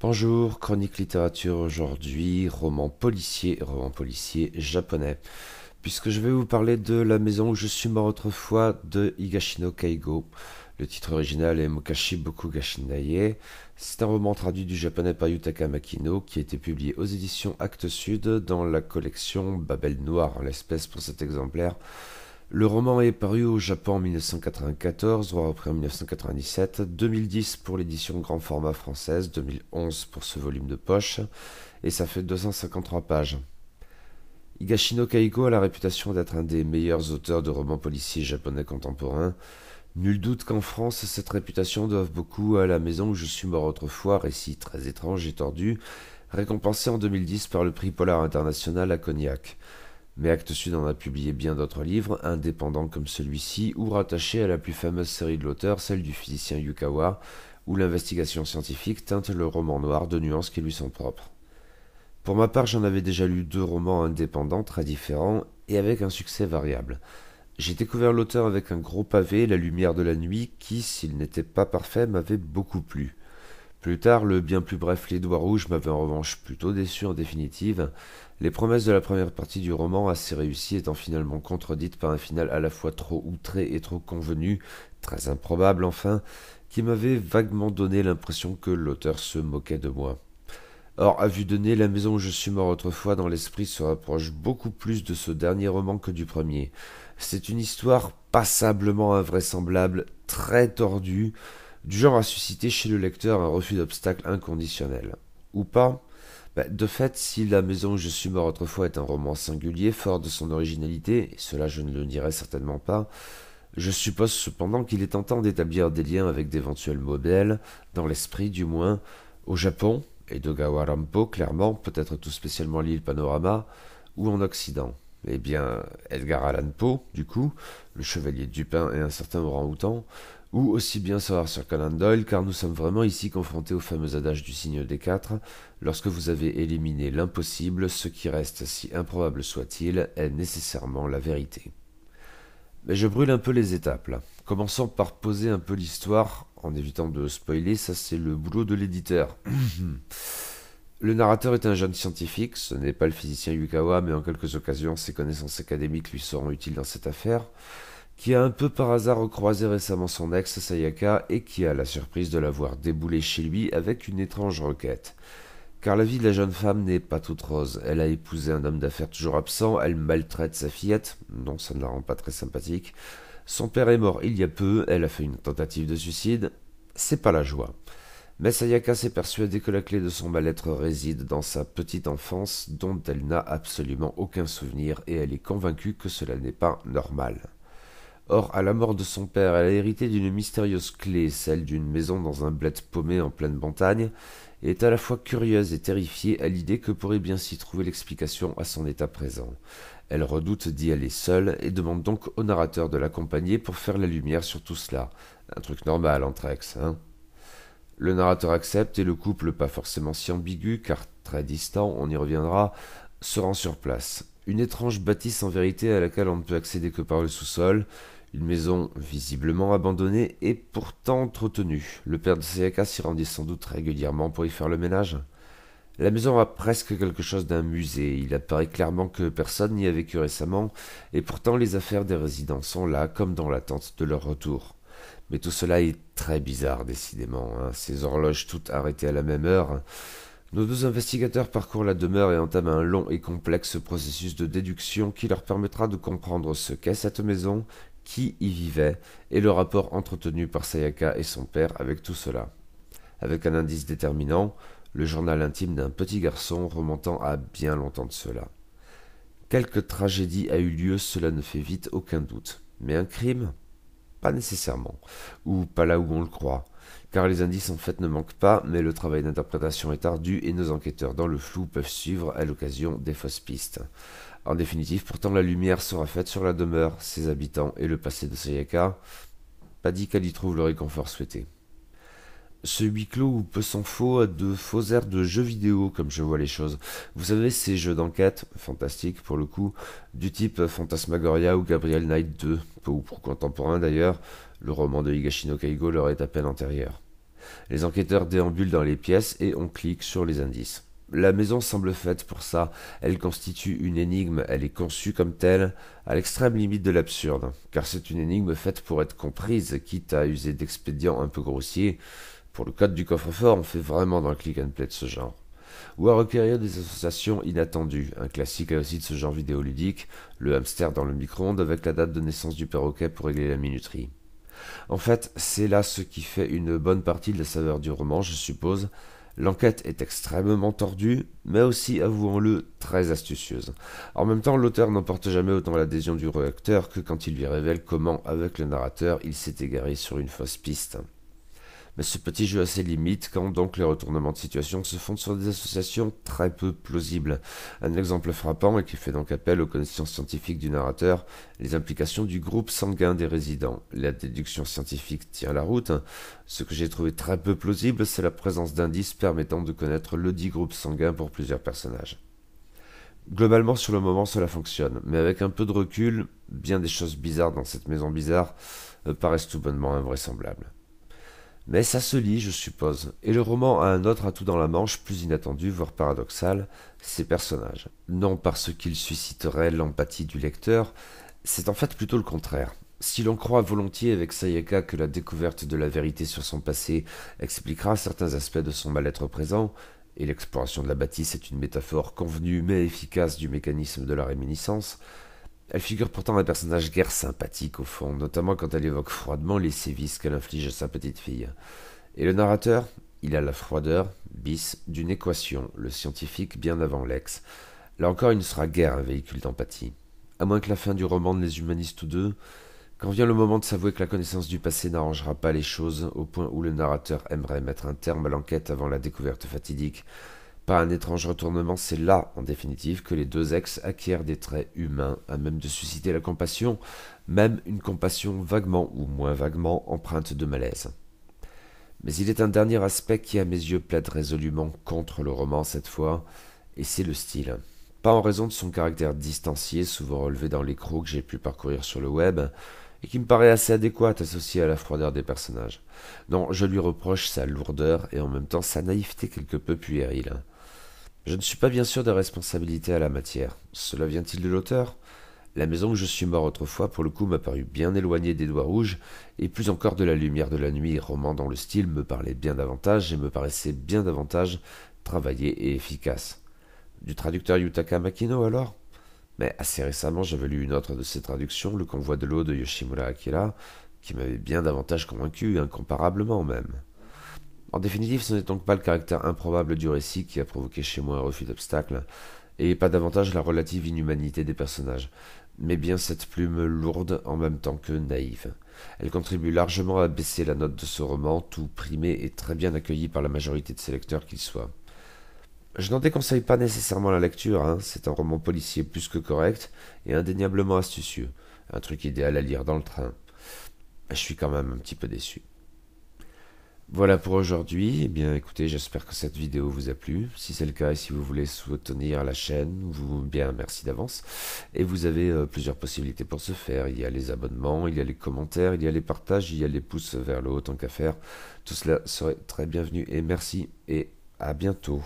Bonjour, chronique littérature aujourd'hui, roman policier, roman policier japonais. Puisque je vais vous parler de La maison où je suis mort autrefois de Higashino Kaigo. Le titre original est Mokashi Boku C'est un roman traduit du japonais par Yutaka Makino qui a été publié aux éditions Actes Sud dans la collection Babel Noir, l'espèce pour cet exemplaire. Le roman est paru au Japon en 1994, voire après en 1997, 2010 pour l'édition grand format française, 2011 pour ce volume de poche, et ça fait 253 pages. Higashino Kaiko a la réputation d'être un des meilleurs auteurs de romans policiers japonais contemporains. Nul doute qu'en France, cette réputation doive beaucoup à La maison où je suis mort autrefois, récit très étrange et tordu, récompensé en 2010 par le prix Polar International à Cognac. Mais Actes Sud en a publié bien d'autres livres, indépendants comme celui-ci, ou rattachés à la plus fameuse série de l'auteur, celle du physicien Yukawa, où l'investigation scientifique teinte le roman noir de nuances qui lui sont propres. Pour ma part, j'en avais déjà lu deux romans indépendants très différents et avec un succès variable. J'ai découvert l'auteur avec un gros pavé, La lumière de la nuit, qui, s'il n'était pas parfait, m'avait beaucoup plu. Plus tard, le bien plus bref Doigts Rouge m'avait en revanche plutôt déçu en définitive. Les promesses de la première partie du roman, assez réussies, étant finalement contredites par un final à la fois trop outré et trop convenu, très improbable enfin, qui m'avait vaguement donné l'impression que l'auteur se moquait de moi. Or, à vue de nez, la maison où je suis mort autrefois dans l'esprit se rapproche beaucoup plus de ce dernier roman que du premier. C'est une histoire passablement invraisemblable, très tordue, du genre à susciter chez le lecteur un refus d'obstacle inconditionnel. Ou pas bah, De fait, si La maison où je suis mort autrefois est un roman singulier, fort de son originalité, et cela je ne le dirai certainement pas, je suppose cependant qu'il est tentant d'établir des liens avec d'éventuels modèles, dans l'esprit du moins, au Japon, et de Rampo, clairement, peut-être tout spécialement l'île Panorama, ou en Occident. Eh bien, Edgar Allan Poe, du coup, le chevalier Dupin et un certain orang ou aussi bien savoir sur Conan Doyle, car nous sommes vraiment ici confrontés au fameux adage du signe des quatre lorsque vous avez éliminé l'impossible, ce qui reste, si improbable soit-il, est nécessairement la vérité. Mais je brûle un peu les étapes Commençons par poser un peu l'histoire, en évitant de spoiler, ça c'est le boulot de l'éditeur. le narrateur est un jeune scientifique, ce n'est pas le physicien Yukawa, mais en quelques occasions ses connaissances académiques lui seront utiles dans cette affaire qui a un peu par hasard recroisé récemment son ex Sayaka et qui a la surprise de l'avoir déboulé chez lui avec une étrange requête. Car la vie de la jeune femme n'est pas toute rose. Elle a épousé un homme d'affaires toujours absent, elle maltraite sa fillette, non, ça ne la rend pas très sympathique. Son père est mort il y a peu, elle a fait une tentative de suicide. C'est pas la joie. Mais Sayaka s'est persuadée que la clé de son mal-être réside dans sa petite enfance dont elle n'a absolument aucun souvenir et elle est convaincue que cela n'est pas normal. Or, à la mort de son père, elle a hérité d'une mystérieuse clé, celle d'une maison dans un bled paumé en pleine montagne, et est à la fois curieuse et terrifiée à l'idée que pourrait bien s'y trouver l'explication à son état présent. Elle redoute d'y aller seule et demande donc au narrateur de l'accompagner pour faire la lumière sur tout cela. Un truc normal entre ex, hein Le narrateur accepte et le couple, pas forcément si ambigu car très distant, on y reviendra, se rend sur place. Une étrange bâtisse en vérité à laquelle on ne peut accéder que par le sous-sol, une maison visiblement abandonnée et pourtant entretenue. Le père de Sayaka s'y rendit sans doute régulièrement pour y faire le ménage. La maison a presque quelque chose d'un musée. Il apparaît clairement que personne n'y a vécu récemment, et pourtant les affaires des résidents sont là, comme dans l'attente de leur retour. Mais tout cela est très bizarre, décidément. Hein. Ces horloges toutes arrêtées à la même heure. Nos deux investigateurs parcourent la demeure et entament un long et complexe processus de déduction qui leur permettra de comprendre ce qu'est cette maison, qui y vivait et le rapport entretenu par Sayaka et son père avec tout cela. Avec un indice déterminant, le journal intime d'un petit garçon remontant à bien longtemps de cela. Quelque tragédie a eu lieu, cela ne fait vite aucun doute. Mais un crime Pas nécessairement. Ou pas là où on le croit. Car les indices en fait ne manquent pas, mais le travail d'interprétation est ardu et nos enquêteurs dans le flou peuvent suivre à l'occasion des fausses pistes. En définitive, pourtant la lumière sera faite sur la demeure, ses habitants et le passé de Sayaka. Pas dit qu'elle y trouve le réconfort souhaité. Ce huis clos ou peu s'en faut a de faux airs de jeux vidéo comme je vois les choses. Vous savez, ces jeux d'enquête, fantastiques pour le coup, du type Fantasmagoria ou Gabriel Knight 2, peu ou pour contemporain d'ailleurs, le roman de Higashino Kaigo leur est à peine antérieur. Les enquêteurs déambulent dans les pièces et on clique sur les indices. La maison semble faite pour ça. Elle constitue une énigme, elle est conçue comme telle, à l'extrême limite de l'absurde, car c'est une énigme faite pour être comprise, quitte à user d'expédients un peu grossiers. Pour le code du coffre-fort, on fait vraiment dans le click and play de ce genre. Ou à requérir des associations inattendues, un classique aussi de ce genre vidéoludique, le hamster dans le micro-ondes avec la date de naissance du perroquet pour régler la minuterie. En fait, c'est là ce qui fait une bonne partie de la saveur du roman, je suppose, L'enquête est extrêmement tordue, mais aussi, avouons-le, très astucieuse. En même temps, l'auteur n'emporte jamais autant l'adhésion du réacteur que quand il lui révèle comment, avec le narrateur, il s'est égaré sur une fausse piste. Mais ce petit jeu a ses limites quand donc les retournements de situation se fondent sur des associations très peu plausibles. Un exemple frappant et qui fait donc appel aux connaissances scientifiques du narrateur, les implications du groupe sanguin des résidents. La déduction scientifique tient la route. Ce que j'ai trouvé très peu plausible, c'est la présence d'indices permettant de connaître le dit groupe sanguin pour plusieurs personnages. Globalement, sur le moment, cela fonctionne, mais avec un peu de recul, bien des choses bizarres dans cette maison bizarre euh, paraissent tout bonnement invraisemblables. Mais ça se lit, je suppose, et le roman a un autre atout dans la manche, plus inattendu, voire paradoxal, ses personnages. Non parce qu'ils susciteraient l'empathie du lecteur, c'est en fait plutôt le contraire. Si l'on croit volontiers avec Sayaka que la découverte de la vérité sur son passé expliquera certains aspects de son mal-être présent, et l'exploration de la bâtisse est une métaphore convenue mais efficace du mécanisme de la réminiscence, elle figure pourtant un personnage guère sympathique au fond, notamment quand elle évoque froidement les sévices qu'elle inflige à sa petite fille. Et le narrateur Il a la froideur, bis, d'une équation, le scientifique bien avant l'ex. Là encore, il ne sera guère un véhicule d'empathie. À moins que la fin du roman ne les humanise tous deux, quand vient le moment de s'avouer que la connaissance du passé n'arrangera pas les choses au point où le narrateur aimerait mettre un terme à l'enquête avant la découverte fatidique, pas un étrange retournement, c'est là, en définitive, que les deux ex acquièrent des traits humains à même de susciter la compassion, même une compassion vaguement ou moins vaguement empreinte de malaise. Mais il est un dernier aspect qui, à mes yeux, plaide résolument contre le roman cette fois, et c'est le style. Pas en raison de son caractère distancié, souvent relevé dans les que j'ai pu parcourir sur le web, et qui me paraît assez adéquat associé à la froideur des personnages. Non, je lui reproche sa lourdeur et en même temps sa naïveté quelque peu puérile. Je ne suis pas bien sûr de responsabilité à la matière. Cela vient-il de l'auteur La maison où je suis mort autrefois, pour le coup, m'a paru bien éloignée des doigts rouges, et plus encore de la lumière de la nuit, roman dans le style me parlait bien davantage et me paraissait bien davantage travaillé et efficace. Du traducteur Yutaka Makino alors mais assez récemment, j'avais lu une autre de ses traductions, Le convoi de l'eau de Yoshimura Akira, qui m'avait bien davantage convaincu, incomparablement même. En définitive, ce n'est donc pas le caractère improbable du récit qui a provoqué chez moi un refus d'obstacle, et pas davantage la relative inhumanité des personnages, mais bien cette plume lourde en même temps que naïve. Elle contribue largement à baisser la note de ce roman, tout primé et très bien accueilli par la majorité de ses lecteurs qu'il soit. Je n'en déconseille pas nécessairement la lecture, hein. c'est un roman policier plus que correct et indéniablement astucieux, un truc idéal à lire dans le train. Je suis quand même un petit peu déçu. Voilà pour aujourd'hui. Eh bien, écoutez, j'espère que cette vidéo vous a plu. Si c'est le cas et si vous voulez soutenir la chaîne, vous bien merci d'avance. Et vous avez euh, plusieurs possibilités pour ce faire. Il y a les abonnements, il y a les commentaires, il y a les partages, il y a les pouces vers le haut, tant qu'à faire. Tout cela serait très bienvenu et merci et à bientôt.